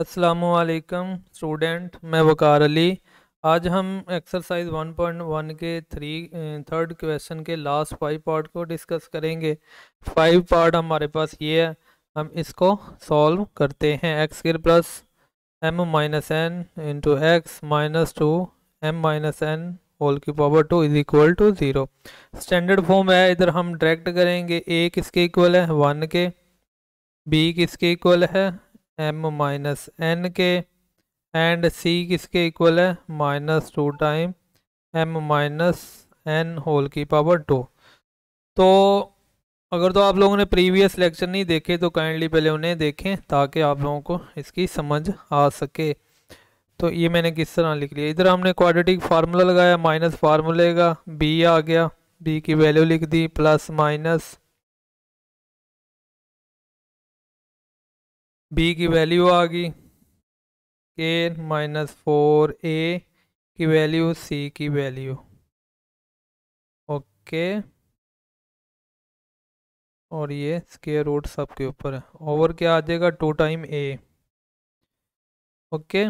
असलकम स्टूडेंट मैं वकार अली आज हम एक्सरसाइज 1.1 के थ्री थर्ड क्वेश्चन के लास्ट फाइव पार्ट को डिस्कस करेंगे फाइव पार्ट हमारे पास ये है हम इसको सॉल्व करते हैं एक्स के plus m minus n into x minus two m minus n whole की power two is equal to zero standard form है इधर हम डायरेक्ट करेंगे ए किसके इक्वल है वन के बी किसके इक्वल है एम माइनस एन के एंड सी किसके इक्वल है minus two time m minus n whole की पावर टू तो अगर तो आप लोगों ने प्रीवियस लेक्चर नहीं देखे तो काइंडली पहले उन्हें देखें ताकि आप लोगों को इसकी समझ आ सके तो ये मैंने किस तरह लिख लिया इधर हमने क्वाड्रेटिक फार्मूला लगाया माइनस फार्मूले का बी आ गया बी की वैल्यू लिख दी प्लस माइनस बी की वैल्यू आ गई के माइनस फोर ए की वैल्यू सी की वैल्यू ओके और ये स्केयर रूट सब के ऊपर है ओवर क्या आ जाएगा टू टाइम ए ओके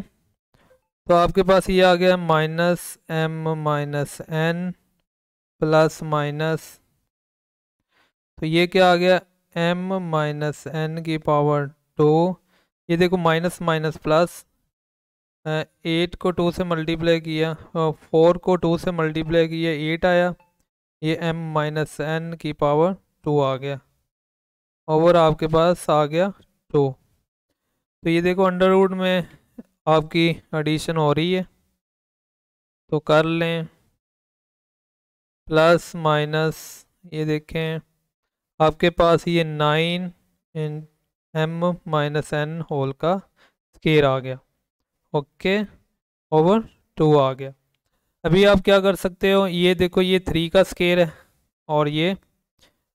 तो आपके पास ये आ गया minus m minus n plus minus तो ये क्या आ गया एम माइनस एन की पावर टू ये देखो माइनस माइनस प्लस एट को टू से मल्टीप्लाई किया फोर को टू से मल्टीप्लाई किया एट आया ये एम माइनस एन की पावर टू आ गया और आपके पास आ गया टू तो ये देखो अंडर रूट में आपकी एडिशन हो रही है तो कर लें प्लस माइनस ये देखें आपके पास ये nine in m minus n whole का स्केयर आ गया ओके ओवर टू आ गया अभी आप क्या कर सकते हो ये देखो ये थ्री का स्केयर है और ये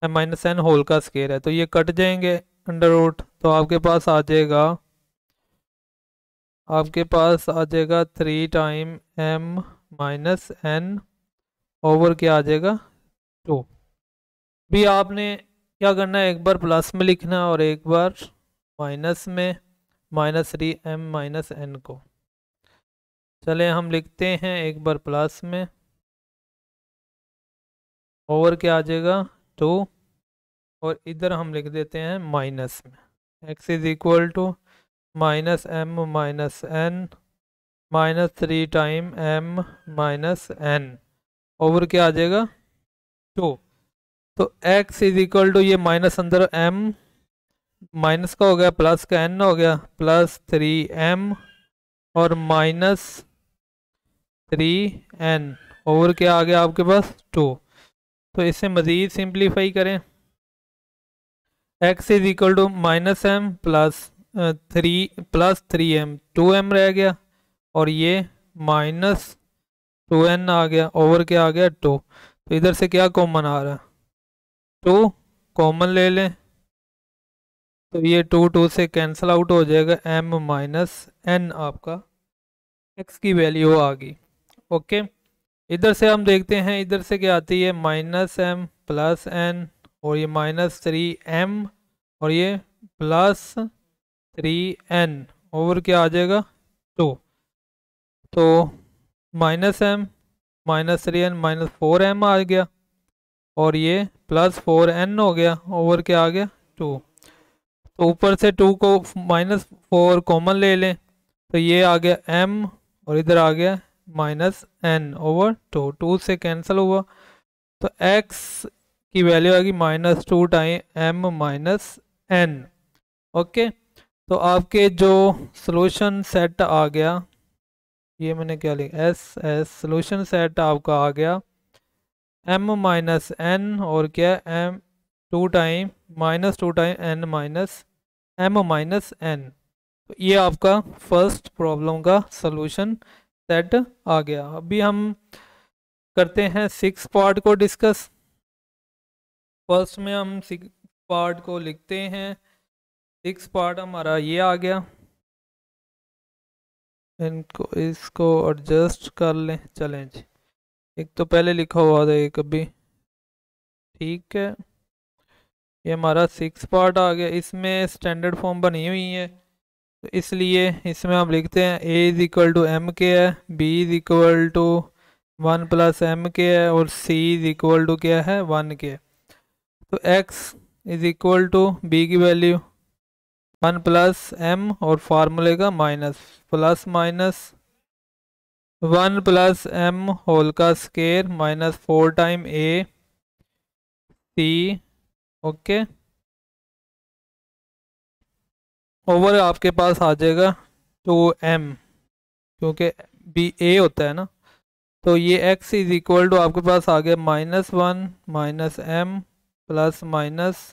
एम माइनस एन होल का स्केयर है तो ये कट जाएंगे अंडर रूट तो आपके पास आ जाएगा आपके पास आ जाएगा three time m minus n over क्या आ जाएगा टू भी आपने क्या करना है एक बार प्लस में लिखना और एक बार माइनस में minus three m minus n को चले हम लिखते हैं एक बार प्लस में ओवर क्या आ जाएगा टू और इधर हम लिख देते हैं माइनस में x is equal to minus m minus n minus three time m minus n over क्या आ जाएगा टू तो x इज इक्वल टू ये माइनस अंदर m माइनस का हो गया प्लस का n हो गया प्लस थ्री एम और माइनस थ्री एन और क्या आ गया आपके पास टू तो इसे मज़ीद सिंप्लीफाई करें x is equal to minus m plus three plus three m two m रह गया और ये माइनस टू एन आ गया ओवर क्या आ गया टू तो इधर से क्या कॉमन आ रहा है टू कॉमन ले लें तो ये टू टू से कैंसिल आउट हो जाएगा एम माइनस एन आपका एक्स की वैल्यू आ गई ओके इधर से हम देखते हैं इधर से क्या आती है माइनस एम प्लस एन और ये माइनस थ्री एम और ये प्लस थ्री एन ओवर क्या आ जाएगा टू तो minus m minus three n minus four m आ गया और ये प्लस फोर एन हो गया ओवर क्या आ गया टू तो ऊपर से टू को माइनस फोर कॉमन ले लें तो ये आ गया एम और इधर आ गया minus n over two two से कैंसिल हुआ तो एक्स की वैल्यू आ गई minus two time m minus n okay तो आपके जो सॉल्यूशन सेट आ गया ये मैंने क्या लिखा एस एस सॉल्यूशन सेट आपका आ गया एम माइनस एन और क्या m two time minus two time n minus m minus n तो ये आपका फर्स्ट प्रॉब्लम का सोल्यूशन सेट आ गया अभी हम करते हैं सिक्स पार्ट को डिस्कस फर्स्ट में हम सिक्स पार्ट को लिखते हैं सिक्स पार्ट हमारा ये आ गया इनको इसको एडजस्ट कर लें चलें जी एक तो पहले लिखा हुआ था एक अभी ठीक है ये हमारा सिक्स पार्ट आ गया इसमें स्टैंडर्ड फॉर्म बनी हुई है तो इसलिए इसमें हम लिखते हैं A is equal to m के है B is equal to one plus m के है और सी इज़ इक्वल टू क्या है वन के है तो x is equal to B की वैल्यू वन प्लस एम और फार्मूले का minus plus minus one plus m whole का square minus four time A C okay over आपके पास आ जाएगा टू एम क्योंकि बी ए होता है ना तो ये एक्स इज इक्वल टू आपके पास आ गया minus one minus m plus minus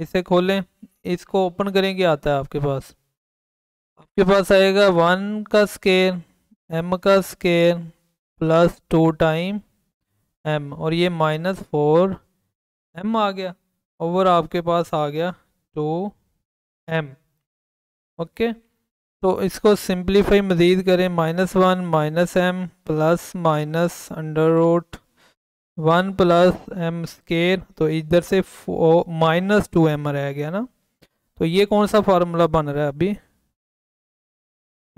इसे खोलें इसको ओपन करेंगे आता है आपके पास आपके पास आएगा वन का स्केयर एम का square plus two time m और ये माइनस फोर एम आ गया और आपके पास आ गया टू एम ओके तो इसको सिंप्लीफाई मज़ीद करें minus one minus m plus minus under root one plus m square तो इधर से माइनस टू एम रह गया ना तो ये कौन सा फार्मूला बन रहा है अभी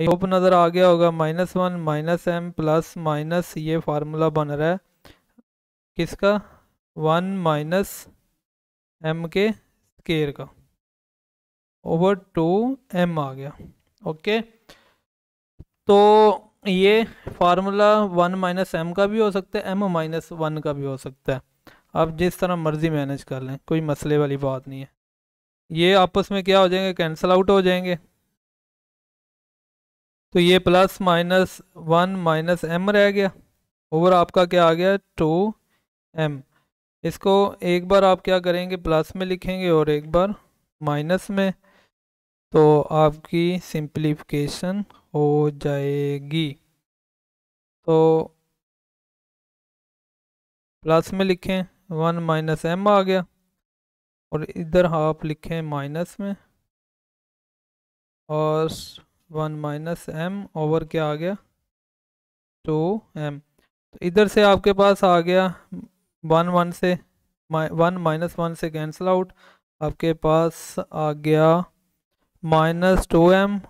आई होप नज़र आ गया होगा minus one minus m plus minus ये फार्मूला बन रहा है किसका वन माइनस एम के स्केयर का ओवर टू एम आ गया ओके तो ये फार्मूला वन माइनस एम का भी हो सकता है एम माइनस वन का भी हो सकता है आप जिस तरह मर्ज़ी मैनेज कर लें कोई मसले वाली बात नहीं है ये आपस में क्या हो जाएंगे कैंसिल आउट हो जाएंगे तो ये plus minus one minus m रह गया ओवर आपका क्या आ गया टू एम इसको एक बार आप क्या करेंगे प्लस में लिखेंगे और एक बार माइनस में तो आपकी सिंप्लीफिकेशन हो जाएगी तो प्लस में लिखें वन माइनस एम आ गया और इधर आप लिखें माइनस में और वन माइनस एम ओवर क्या आ गया टू एम तो इधर से आपके पास आ गया वन वन से वन माइनस वन से कैंसिल आउट आपके पास आ गया minus two m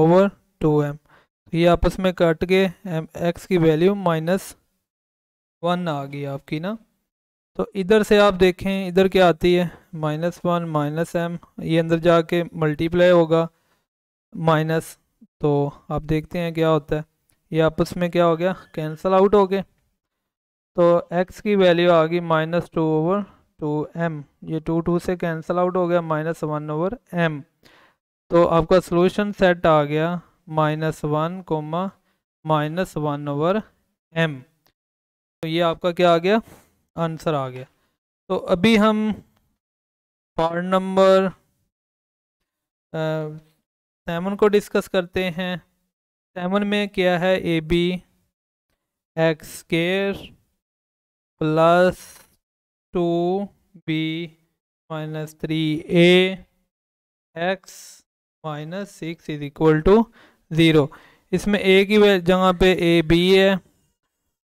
over two m तो ये आपस में कट के एम एक्स की वैल्यू माइनस वन आ गई आपकी ना तो इधर से आप देखें इधर क्या आती है माइनस वन माइनस एम ये अंदर जाके मल्टीप्लाई होगा माइनस तो आप देखते हैं क्या होता है ये आपस में क्या हो गया कैंसल आउट हो गए तो एक्स की वैल्यू आ गई minus two over two m ये टू टू से कैंसल आउट हो गया माइनस वन ओवर एम तो आपका सोल्यूशन सेट आ गया minus one comma minus one over m तो ये आपका क्या आ गया आंसर आ गया तो अभी हम पार्ट नंबर सेवन को डिस्कस करते हैं सेवन में क्या है A B x square plus two B minus three A x minus six is equal to zero इसमें ए की जगह पे ए बी है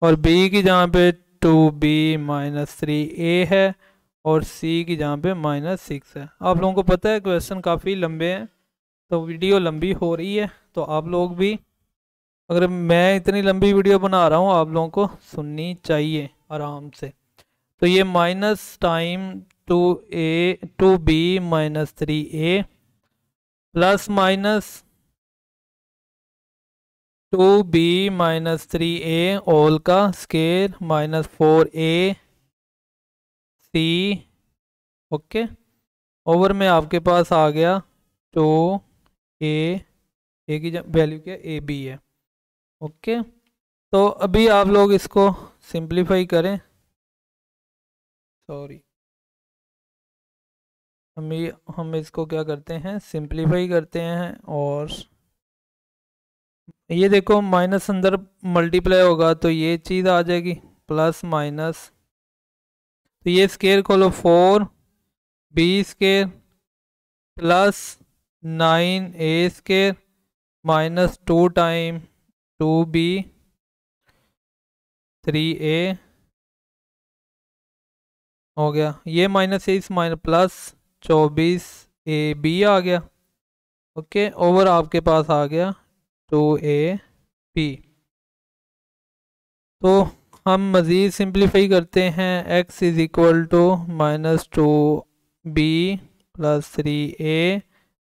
और बी की जगह पे two B minus three A है और सी की जहाँ पे माइनस सिक्स है आप लोगों को पता है क्वेश्चन काफ़ी लंबे हैं तो वीडियो लंबी हो रही है तो आप लोग भी अगर मैं इतनी लंबी वीडियो बना रहा हूँ आप लोगों को सुननी चाहिए आराम से तो ये minus time two A two B minus three A plus minus two B minus three A all का square minus four A C okay over में आपके पास आ गया टू ए ए की वैल्यू क्या ए बी है ओके तो अभी आप लोग इसको सिंप्लीफाई करें सॉरी हम ये हम इसको क्या करते हैं सिंप्लीफाई करते हैं और ये देखो माइनस अंदर मल्टीप्लाई होगा तो ये चीज़ आ जाएगी प्लस माइनस तो ये स्केयर खोलो four B square plus nine A square minus two time two B three A हो गया ये माइनस इस माइनस प्लस चौबीस ए बी आ गया ओके ओवर आपके पास आ गया टू ए पी तो हम मज़ीद सिंप्लीफाई करते हैं x is equal to minus two B plus three A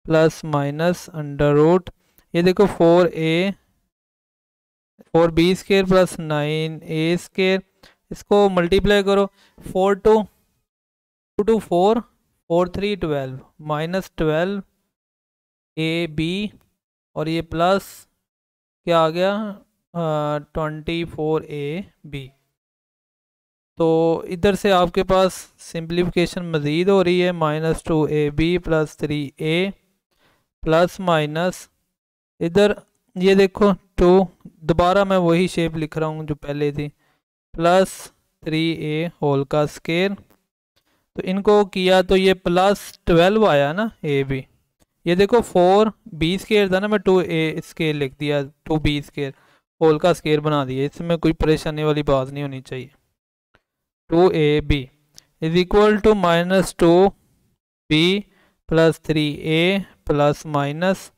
plus minus under root ये देखो four A four B square plus nine A square इसको मल्टीप्लाई करो four two two two four four three twelve minus twelve A B और ये plus क्या आ गया twenty four A B तो इधर से आपके पास सिंप्लीफिकेशन मज़ीद हो रही है minus two A B plus three A plus minus इधर ये देखो टू दोबारा मैं वही शेप लिख रहा हूँ जो पहले थी प्लस थ्री ए होल का स्केयर तो इनको किया तो ये प्लस ट्वेल्व आया ना ए बी ये देखो फोर बी स्केयर था ना मैं टू ए स्केयर लिख दिया टू बी स्केयर होल का स्केयर बना दिया इसमें कोई परेशानी वाली बात नहीं होनी चाहिए two A B is equal to minus two B plus three A plus minus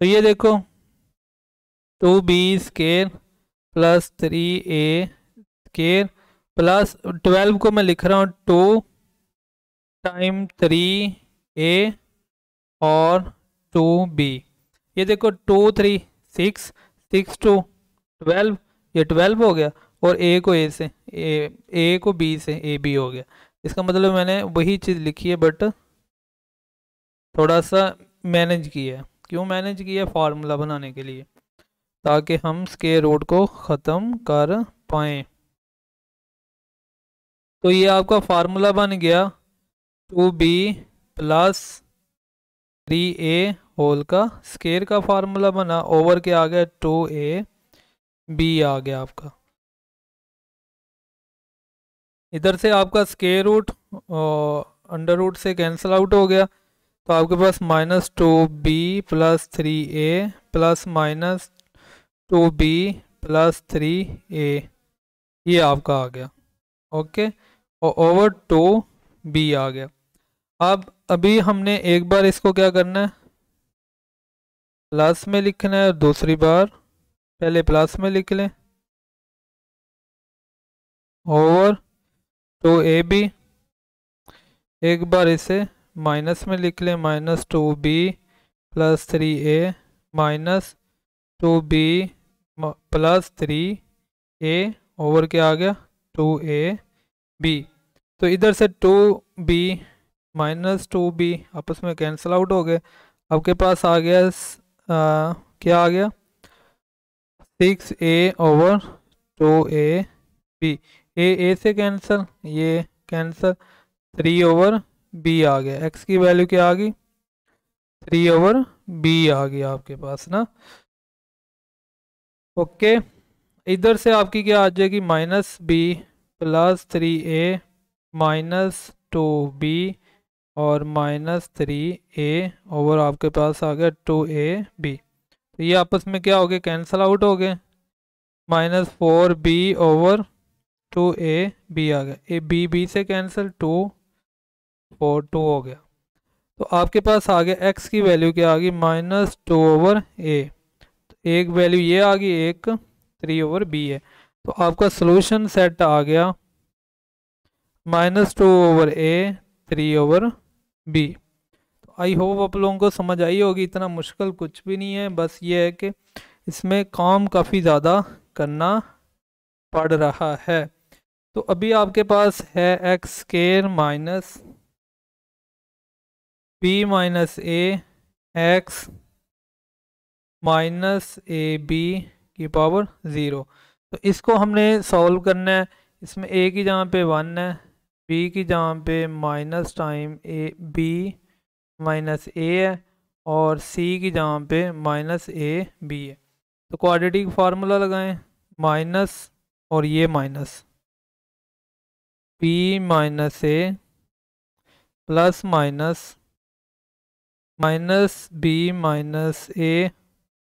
तो ये देखो two B square plus three A square plus twelve को मैं लिख रहा हूँ टू टाइम थ्री ए और टू बी ये देखो two three six six two twelve ये ट्वेल्व हो गया और ए को ए से ए ए को बी से ए बी हो गया इसका मतलब मैंने वही चीज़ लिखी है बट थोड़ा सा मैनेज किया क्यों मैनेज किया फार्मूला बनाने के लिए ताकि हम स्के रोड को ख़त्म कर पाए तो ये आपका फार्मूला बन गया two B plus three A whole का स्केयर का फार्मूला बना ओवर के आ गया टू ए बी आ गया आपका इधर से आपका स्केयर रूट अंडर रूट से कैंसिल आउट हो गया तो आपके पास minus two B plus three A plus minus two B plus three A ये आपका आ गया ओके और ओवर टू बी आ गया अब अभी हमने एक बार इसको क्या करना है प्लस में लिखना है और दूसरी बार पहले प्लस में लिख लें ओवर टू ए बी एक बार इसे माइनस में लिख लें minus two B plus three A minus two B plus three A over क्या आ गया टू ए बी तो इधर से two B minus two B आपस में कैंसिल आउट हो गए आपके पास आ गया आ, क्या आ गया six A over two A B A A से कैंसिल ये कैंसिल थ्री ओवर बी आ गया एक्स की वैल्यू क्या आ गई थ्री ओवर बी आ गया आपके पास ना ओके इधर से आपकी क्या आ जाएगी minus B plus three A minus two B और माइनस थ्री ए ओवर आपके पास आ गया टू ए बी तो ये आपस में क्या हो गया कैंसल आउट हो गए minus four B over two A B आ गया ए बी बी से कैंसिल टू और टू हो गया तो आपके पास आ गया एक्स की वैल्यू क्या आ गई माइनस टू ओवर ए एक वैल्यू ये आ गई एक थ्री ओवर बी है तो आपका सोल्यूशन सेट आ गया minus two over A three over B तो आई होप आप लोगों को समझ आई होगी इतना मुश्किल कुछ भी नहीं है बस ये है कि इसमें काम काफ़ी ज़्यादा करना पड़ रहा है तो अभी आपके पास है X square minus p minus A x minus A B की पावर ज़ीरो तो इसको हमने सॉल्व करना है इसमें ए की जहाँ पे वन है बी की जहाँ पे minus time A B minus A है और सी की जहाँ पे माइनस ए बी है तो क्वाड्रेटिक फार्मूला लगाएं माइनस और ये minus P minus A plus minus minus B minus A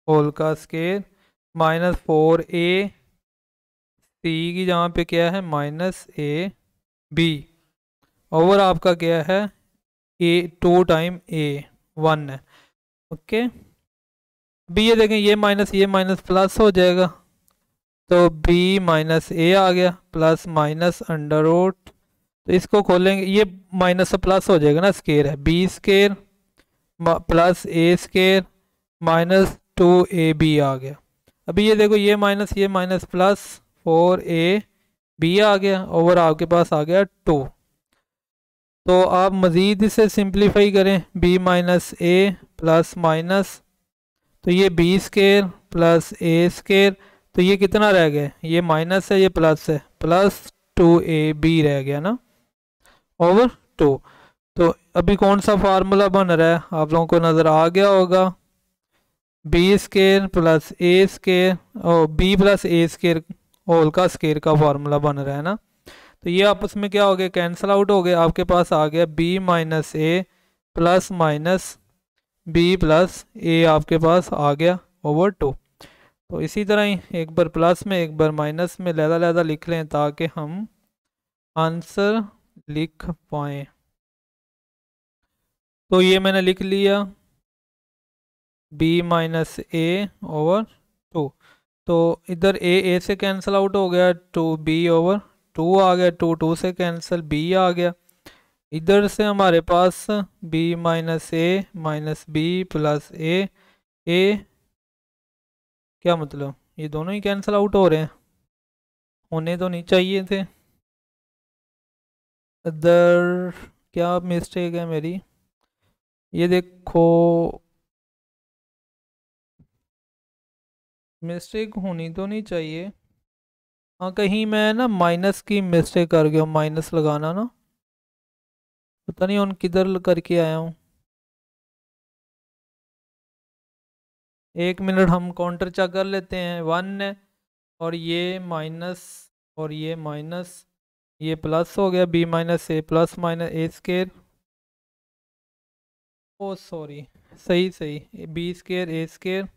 whole का square minus four A C की जहाँ पे क्या है माइनस ए बी ओवर आपका क्या है A two time A one है ओके बी ये देखें ये माइनस ये माइनस प्लस हो जाएगा तो बी माइनस ए आ गया प्लस माइनस अंडर रूट तो इसको खोलेंगे ये माइनस से प्लस हो जाएगा ना स्केयर है B square plus A square minus two A B आ गया अभी ये देखो ये माइनस ये minus plus four A B आ गया और आपके पास आ गया टू तो आप मज़ीद इसे सिंप्लीफाई करें B minus A plus minus तो ये B square plus A square तो ये कितना रह गया ये माइनस है ये प्लस है प्लस टू ए बी रह गया ना ओवर टू तो अभी कौन सा फार्मूला बन रहा है आप लोगों को नज़र आ गया होगा B square plus A square और B plus A square whole का स्केयर का फार्मूला बन रहा है ना तो ये आपस में क्या हो गया कैंसिल आउट हो गया आपके पास आ गया B minus A plus minus B plus A आपके पास आ गया ओवर टू तो इसी तरह ही एक बार प्लस में एक बार माइनस में लहदा लहदा लिख लें ताकि हम आंसर लिख पाएँ तो ये मैंने लिख लिया B minus A over two तो इधर ए a से कैंसिल आउट हो गया टू बी ओवर टू आ गया टू टू से कैंसिल बी आ गया इधर से हमारे पास B minus A minus B plus A A क्या मतलब ये दोनों ही कैंसिल आउट हो रहे हैं होने तो नहीं चाहिए थे इधर क्या मिस्टेक है मेरी ये देखो मिस्टेक होनी तो नहीं चाहिए हाँ कहीं मैं ना माइनस की मिस्टेक कर गया हूँ माइनस लगाना ना पता नहीं उन किधर करके आया हूँ एक मिनट हम काउंटर चेक कर लेते हैं वन है और ये माइनस और ये माइनस ये प्लस हो गया B minus A plus minus A square oh sorry सही सही बी स्केयर ए स्केयर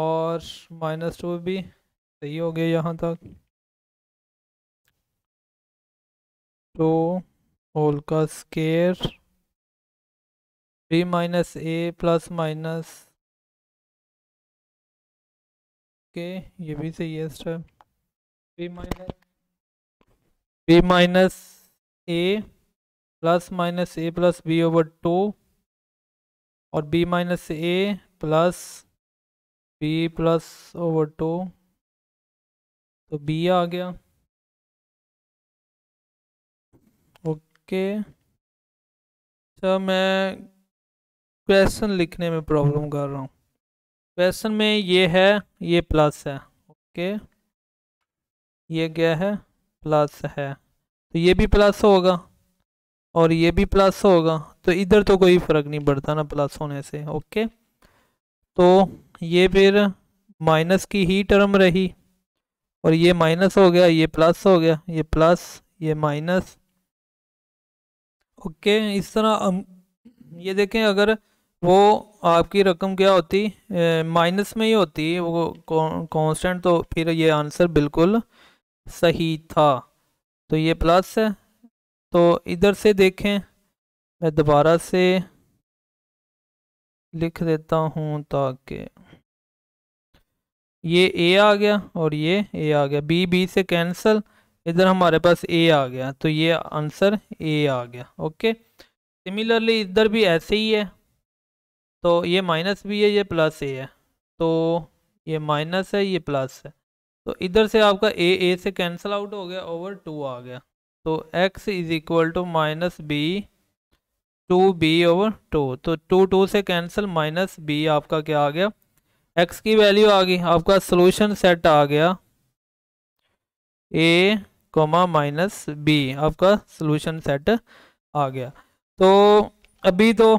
और माइनस टू भी सही हो गया यहाँ तक तो होल का square B minus A plus minus के ये भी सही है इस B minus B minus A plus minus A plus B over two और b minus A plus B plus over two तो b आ गया ओके अच्छा मैं क्वेश्चन लिखने में प्रॉब्लम कर रहा हूँ क्वेश्चन में ये है ये प्लस है ओके ये क्या है प्लस है तो ये भी प्लस होगा और ये भी प्लस होगा तो इधर तो कोई फ़र्क नहीं पड़ता ना प्लस होने से ओके तो ये फिर माइनस की ही टर्म रही और ये माइनस हो गया ये प्लस हो गया ये प्लस ये माइनस ओके इस तरह हम ये देखें अगर वो आपकी रकम क्या होती माइनस में ही होती वो कांस्टेंट तो फिर ये आंसर बिल्कुल सही था तो ये प्लस है तो इधर से देखें मैं दोबारा से लिख देता हूँ ताकि ये ए आ गया और ये ए आ गया बी बी से कैंसल इधर हमारे पास ए आ गया तो ये आंसर ए आ गया ओके सिमिलरली इधर भी ऐसे ही है तो ये माइनस बी है ये प्लस ए है तो ये माइनस है ये प्लस है तो इधर से आपका ए ए से कैंसिल आउट हो गया ओवर टू आ गया तो x is equal to minus B two B over two तो टू टू से कैंसिल माइनस बी आपका क्या आ गया एक्स की वैल्यू आ गई आपका सोल्यूशन सेट आ गया ए कोमा माइनस बी आपका सोल्यूशन सेट आ गया तो अभी तो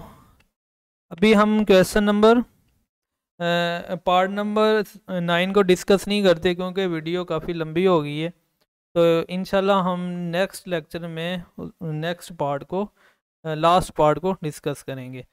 अभी हम question number part number nine को डिस्कस नहीं करते क्योंकि वीडियो काफ़ी लंबी हो गई है तो इनशाला हम नेक्स्ट लेक्चर में नेक्स्ट पार्ट को लास्ट uh, पार्ट को डिस्कस करेंगे